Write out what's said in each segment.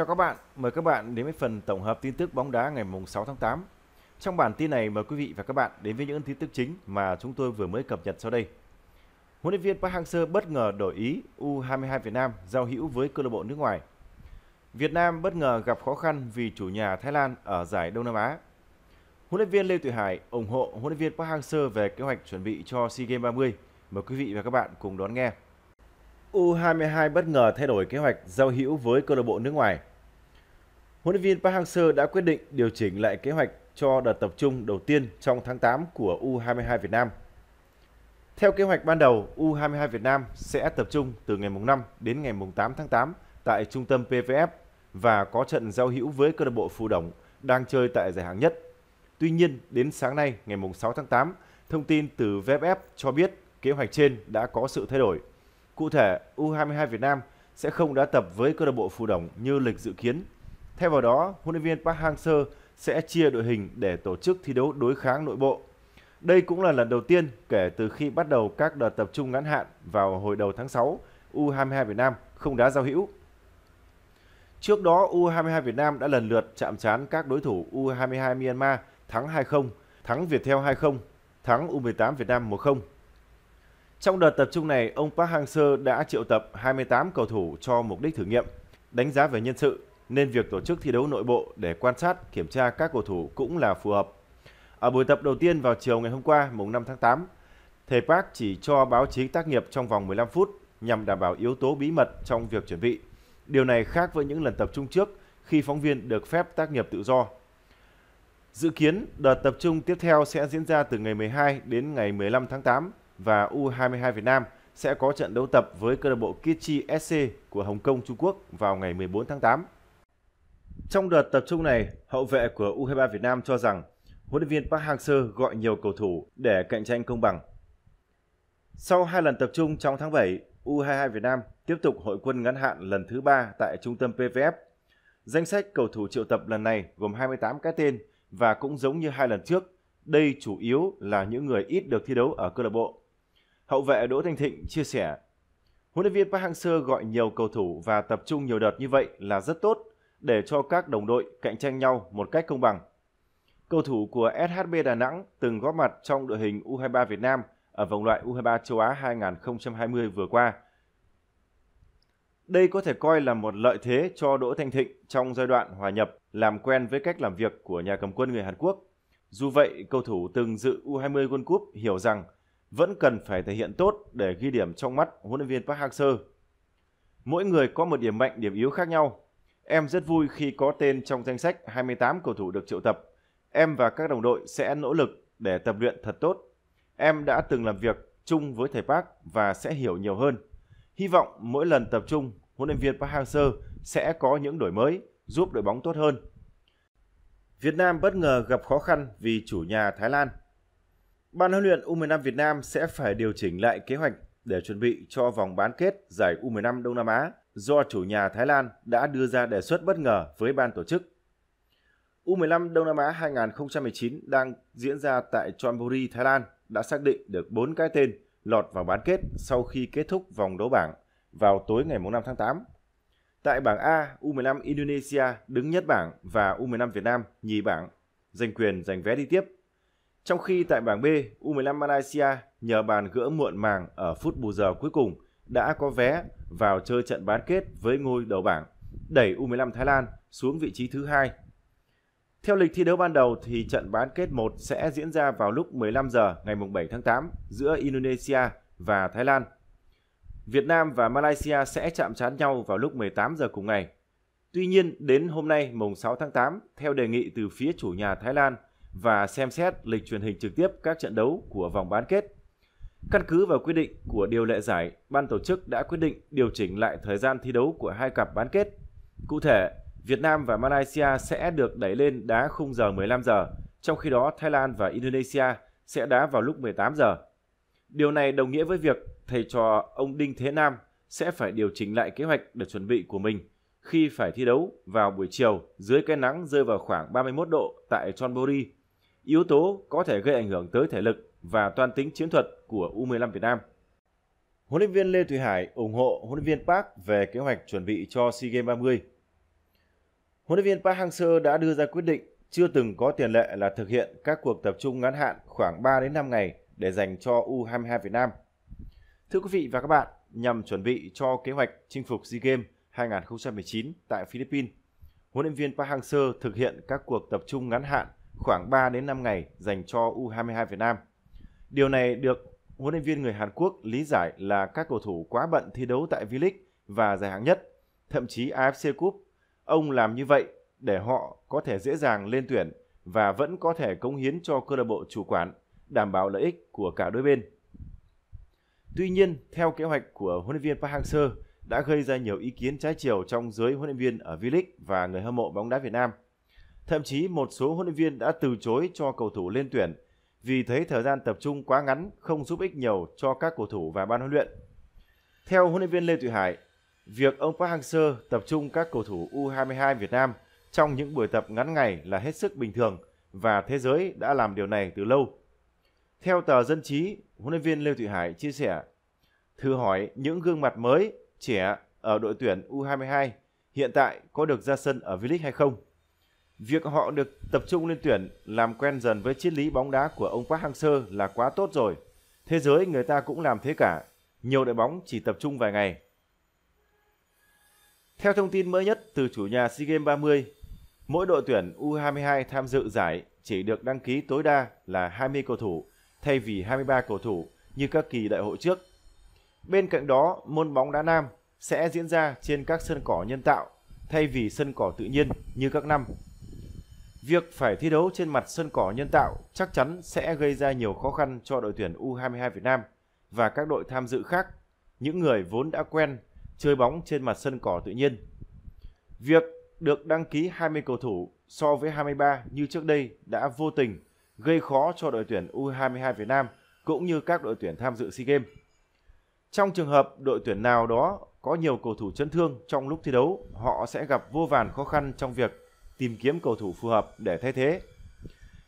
Chào các bạn, mời các bạn đến với phần tổng hợp tin tức bóng đá ngày mùng 6 tháng 8. Trong bản tin này mời quý vị và các bạn đến với những tin tức chính mà chúng tôi vừa mới cập nhật sau đây. Huấn luyện viên Park Hang-seo bất ngờ đổi ý U22 Việt Nam giao hữu với câu lạc bộ nước ngoài. Việt Nam bất ngờ gặp khó khăn vì chủ nhà Thái Lan ở giải Đông Nam Á. Huấn luyện viên Lê Tụy Hải ủng hộ huấn luyện viên Park Hang-seo về kế hoạch chuẩn bị cho SEA Games 30. Mời quý vị và các bạn cùng đón nghe. U22 bất ngờ thay đổi kế hoạch giao hữu với câu lạc bộ nước ngoài huấn luyện viên Park Hang-seo đã quyết định điều chỉnh lại kế hoạch cho đợt tập trung đầu tiên trong tháng 8 của U22 Việt Nam. Theo kế hoạch ban đầu, U22 Việt Nam sẽ tập trung từ ngày mùng 5 đến ngày mùng 8 tháng 8 tại trung tâm PVF và có trận giao hữu với câu lạc bộ Phú Đồng đang chơi tại giải hạng nhất. Tuy nhiên, đến sáng nay ngày mùng 6 tháng 8, thông tin từ VFF cho biết kế hoạch trên đã có sự thay đổi. Cụ thể, U22 Việt Nam sẽ không đã tập với câu lạc bộ Phú Đồng như lịch dự kiến theo vào đó, huấn luyện viên Park Hang-seo sẽ chia đội hình để tổ chức thi đấu đối kháng nội bộ. Đây cũng là lần đầu tiên kể từ khi bắt đầu các đợt tập trung ngắn hạn vào hồi đầu tháng 6, U22 Việt Nam không đá giao hữu. Trước đó, U22 Việt Nam đã lần lượt chạm trán các đối thủ U22 Myanmar thắng 2-0, thắng Viettel 2-0, thắng U18 Việt Nam 1-0. Trong đợt tập trung này, ông Park Hang-seo đã triệu tập 28 cầu thủ cho mục đích thử nghiệm, đánh giá về nhân sự, nên việc tổ chức thi đấu nội bộ để quan sát, kiểm tra các cầu thủ cũng là phù hợp. Ở buổi tập đầu tiên vào chiều ngày hôm qua, mùng 5 tháng 8, thầy Park chỉ cho báo chí tác nghiệp trong vòng 15 phút nhằm đảm bảo yếu tố bí mật trong việc chuẩn bị. Điều này khác với những lần tập trung trước khi phóng viên được phép tác nghiệp tự do. Dự kiến đợt tập trung tiếp theo sẽ diễn ra từ ngày 12 đến ngày 15 tháng 8 và U22 Việt Nam sẽ có trận đấu tập với câu lạc bộ Kichi SC của Hồng Kông Trung Quốc vào ngày 14 tháng 8. Trong đợt tập trung này, hậu vệ của U23 Việt Nam cho rằng huấn luyện viên Park Hang-seo gọi nhiều cầu thủ để cạnh tranh công bằng. Sau hai lần tập trung trong tháng 7, U22 Việt Nam tiếp tục hội quân ngắn hạn lần thứ ba tại trung tâm PVF. Danh sách cầu thủ triệu tập lần này gồm 28 cái tên và cũng giống như hai lần trước, đây chủ yếu là những người ít được thi đấu ở câu lạc bộ. Hậu vệ Đỗ Thanh Thịnh chia sẻ, huấn luyện viên Park Hang-seo gọi nhiều cầu thủ và tập trung nhiều đợt như vậy là rất tốt để cho các đồng đội cạnh tranh nhau một cách công bằng. Cầu thủ của SHB Đà Nẵng từng góp mặt trong đội hình U23 Việt Nam ở vòng loại U23 châu Á 2020 vừa qua. Đây có thể coi là một lợi thế cho Đỗ Thanh Thịnh trong giai đoạn hòa nhập, làm quen với cách làm việc của nhà cầm quân người Hàn Quốc. Dù vậy, cầu thủ từng dự U20 World Cup hiểu rằng vẫn cần phải thể hiện tốt để ghi điểm trong mắt huấn luyện viên Park Hang-seo. Mỗi người có một điểm mạnh, điểm yếu khác nhau, Em rất vui khi có tên trong danh sách 28 cầu thủ được triệu tập. Em và các đồng đội sẽ nỗ lực để tập luyện thật tốt. Em đã từng làm việc chung với thầy Park và sẽ hiểu nhiều hơn. Hy vọng mỗi lần tập trung, huấn luyện viên Park Hang-seo sẽ có những đổi mới giúp đội bóng tốt hơn. Việt Nam bất ngờ gặp khó khăn vì chủ nhà Thái Lan. Ban huấn luyện U15 Việt Nam sẽ phải điều chỉnh lại kế hoạch để chuẩn bị cho vòng bán kết giải U15 Đông Nam Á do chủ nhà Thái Lan đã đưa ra đề xuất bất ngờ với ban tổ chức. U15 Đông Nam Á 2019 đang diễn ra tại Chonburi, Thái Lan đã xác định được 4 cái tên lọt vào bán kết sau khi kết thúc vòng đấu bảng vào tối ngày 5 tháng 8. Tại bảng A, U15 Indonesia đứng nhất bảng và U15 Việt Nam nhì bảng, giành quyền giành vé đi tiếp. Trong khi tại bảng B, U15 Malaysia nhờ bàn gỡ muộn màng ở phút bù giờ cuối cùng – đã có vé vào chơi trận bán kết với ngôi đầu bảng, đẩy U15 Thái Lan xuống vị trí thứ hai. Theo lịch thi đấu ban đầu thì trận bán kết 1 sẽ diễn ra vào lúc 15 giờ ngày 7 tháng 8 giữa Indonesia và Thái Lan. Việt Nam và Malaysia sẽ chạm trán nhau vào lúc 18 giờ cùng ngày. Tuy nhiên, đến hôm nay mùng 6 tháng 8, theo đề nghị từ phía chủ nhà Thái Lan và xem xét lịch truyền hình trực tiếp các trận đấu của vòng bán kết Căn cứ vào quy định của điều lệ giải, ban tổ chức đã quyết định điều chỉnh lại thời gian thi đấu của hai cặp bán kết. Cụ thể, Việt Nam và Malaysia sẽ được đẩy lên đá khung giờ 15 giờ, trong khi đó Thái Lan và Indonesia sẽ đá vào lúc 18 giờ. Điều này đồng nghĩa với việc thầy trò ông Đinh Thế Nam sẽ phải điều chỉnh lại kế hoạch để chuẩn bị của mình khi phải thi đấu vào buổi chiều dưới cái nắng rơi vào khoảng 31 độ tại Chonburi. Yếu tố có thể gây ảnh hưởng tới thể lực và toàn tính chiến thuật của U15 Việt Nam. Huấn luyện viên Lê Thụy Hải ủng hộ huấn luyện viên Park về kế hoạch chuẩn bị cho SEA Games 30. Huấn luyện viên Park Hang-seo đã đưa ra quyết định chưa từng có tiền lệ là thực hiện các cuộc tập trung ngắn hạn khoảng 3 đến 5 ngày để dành cho U22 Việt Nam. Thưa quý vị và các bạn, nhằm chuẩn bị cho kế hoạch chinh phục SEA Games 2019 tại Philippines, huấn luyện viên Park Hang-seo thực hiện các cuộc tập trung ngắn hạn khoảng 3 đến 5 ngày dành cho U22 Việt Nam – Điều này được huấn luyện viên người Hàn Quốc lý giải là các cầu thủ quá bận thi đấu tại V-League và giải hạng nhất, thậm chí AFC Cup. Ông làm như vậy để họ có thể dễ dàng lên tuyển và vẫn có thể cống hiến cho câu lạc bộ chủ quản, đảm bảo lợi ích của cả đôi bên. Tuy nhiên, theo kế hoạch của huấn luyện viên Park Hang-seo đã gây ra nhiều ý kiến trái chiều trong giới huấn luyện viên ở V-League và người hâm mộ bóng đá Việt Nam. Thậm chí một số huấn luyện viên đã từ chối cho cầu thủ lên tuyển vì thấy thời gian tập trung quá ngắn không giúp ích nhiều cho các cầu thủ và ban huấn luyện. Theo huấn luyện viên Lê Thụy Hải, việc ông Park Hang-seo tập trung các cầu thủ U22 Việt Nam trong những buổi tập ngắn ngày là hết sức bình thường và thế giới đã làm điều này từ lâu. Theo tờ Dân trí, huấn luyện viên Lê Thụy Hải chia sẻ, thử hỏi những gương mặt mới, trẻ ở đội tuyển U22 hiện tại có được ra sân ở V-League hay không? Việc họ được tập trung lên tuyển, làm quen dần với triết lý bóng đá của ông Park Hang-seo là quá tốt rồi. Thế giới người ta cũng làm thế cả, nhiều đội bóng chỉ tập trung vài ngày. Theo thông tin mới nhất từ chủ nhà SEA Games 30, mỗi đội tuyển U22 tham dự giải chỉ được đăng ký tối đa là 20 cầu thủ thay vì 23 cầu thủ như các kỳ đại hội trước. Bên cạnh đó, môn bóng đá nam sẽ diễn ra trên các sân cỏ nhân tạo thay vì sân cỏ tự nhiên như các năm Việc phải thi đấu trên mặt sân cỏ nhân tạo chắc chắn sẽ gây ra nhiều khó khăn cho đội tuyển U22 Việt Nam và các đội tham dự khác, những người vốn đã quen chơi bóng trên mặt sân cỏ tự nhiên. Việc được đăng ký 20 cầu thủ so với 23 như trước đây đã vô tình gây khó cho đội tuyển U22 Việt Nam cũng như các đội tuyển tham dự SEA Games. Trong trường hợp đội tuyển nào đó có nhiều cầu thủ chấn thương trong lúc thi đấu, họ sẽ gặp vô vàn khó khăn trong việc tìm kiếm cầu thủ phù hợp để thay thế.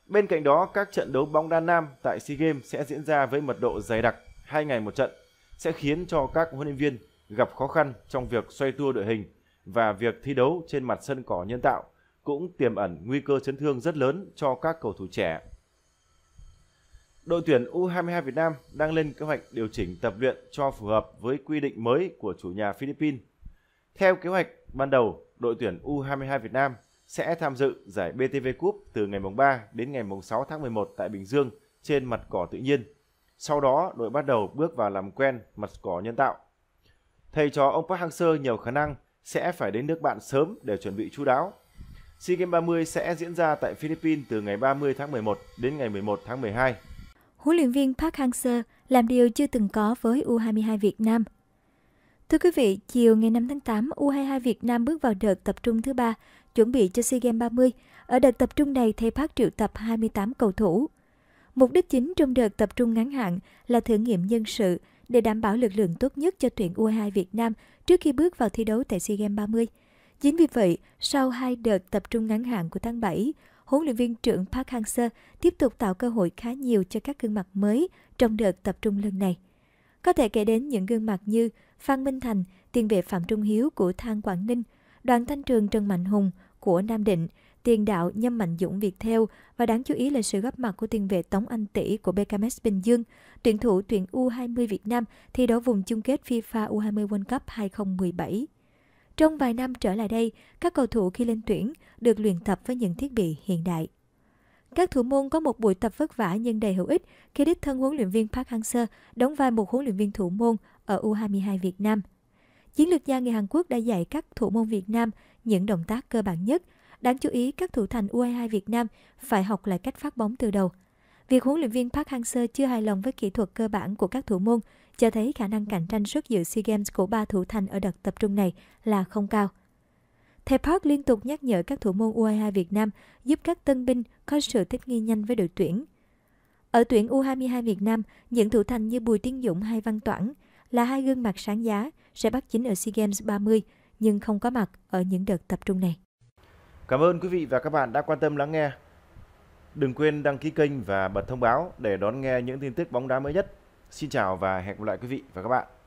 Bên cạnh đó, các trận đấu bóng đá nam tại SEA Games sẽ diễn ra với mật độ dày đặc 2 ngày một trận, sẽ khiến cho các huấn luyện viên gặp khó khăn trong việc xoay tua đội hình và việc thi đấu trên mặt sân cỏ nhân tạo cũng tiềm ẩn nguy cơ chấn thương rất lớn cho các cầu thủ trẻ. Đội tuyển U22 Việt Nam đang lên kế hoạch điều chỉnh tập luyện cho phù hợp với quy định mới của chủ nhà Philippines. Theo kế hoạch ban đầu, đội tuyển U22 Việt Nam sẽ tham dự giải BTV Cup từ ngày mùng 3 đến ngày mùng 6 tháng 11 tại Bình Dương trên mặt cỏ tự nhiên. Sau đó, đội bắt đầu bước vào làm quen mặt cỏ nhân tạo. Thầy trò ông Park Hang-seo nhiều khả năng sẽ phải đến nước bạn sớm để chuẩn bị chú đáo. SEA Games 30 sẽ diễn ra tại Philippines từ ngày 30 tháng 11 đến ngày 11 tháng 12. Huấn luyện viên Park Hang-seo làm điều chưa từng có với U22 Việt Nam. Thưa quý vị, chiều ngày 5 tháng 8, U22 Việt Nam bước vào đợt tập trung thứ ba chuẩn bị cho SEA Games 30. Ở đợt tập trung này, thầy Park triệu tập 28 cầu thủ. Mục đích chính trong đợt tập trung ngắn hạn là thử nghiệm nhân sự để đảm bảo lực lượng tốt nhất cho tuyển U22 Việt Nam trước khi bước vào thi đấu tại SEA Games 30. Chính vì vậy, sau hai đợt tập trung ngắn hạn của tháng 7, huấn luyện viên trưởng Park Hang-seo tiếp tục tạo cơ hội khá nhiều cho các gương mặt mới trong đợt tập trung lần này. Có thể kể đến những gương mặt như Phan Minh Thành, tiền vệ Phạm Trung Hiếu của Thang Quảng Ninh, Đoàn Thanh Trường Trần Mạnh Hùng, của Nam Định, tiền đạo Nhâm Mạnh Dũng Việt Theo và đáng chú ý là sự góp mặt của tiền vệ Tống Anh Tỷ của BKMS Bình Dương, tuyển thủ tuyển U20 Việt Nam thi đấu vùng chung kết FIFA U20 World Cup 2017. Trong vài năm trở lại đây, các cầu thủ khi lên tuyển được luyện tập với những thiết bị hiện đại. Các thủ môn có một buổi tập vất vả nhưng đầy hữu ích khi đích thân huấn luyện viên Park Hang-seo đóng vai một huấn luyện viên thủ môn ở U22 Việt Nam. Chiến lược gia người Hàn Quốc đã dạy các thủ môn Việt Nam những động tác cơ bản nhất. Đáng chú ý, các thủ thành U22 Việt Nam phải học lại cách phát bóng từ đầu. Việc huấn luyện viên Park Hang-seo chưa hài lòng với kỹ thuật cơ bản của các thủ môn cho thấy khả năng cạnh tranh xuất dự SEA Games của ba thủ thành ở đợt tập trung này là không cao. Thầy Park liên tục nhắc nhở các thủ môn U22 Việt Nam giúp các tân binh có sự thích nghi nhanh với đội tuyển. Ở tuyển U22 Việt Nam, những thủ thành như Bùi Tiến Dũng hay Văn Toản là hai gương mặt sáng giá sẽ bắt chính ở SEA Games 30 nhưng không có mặt ở những đợt tập trung này. Cảm ơn quý vị và các bạn đã quan tâm lắng nghe. Đừng quên đăng ký kênh và bật thông báo để đón nghe những tin tức bóng đá mới nhất. Xin chào và hẹn gặp lại quý vị và các bạn.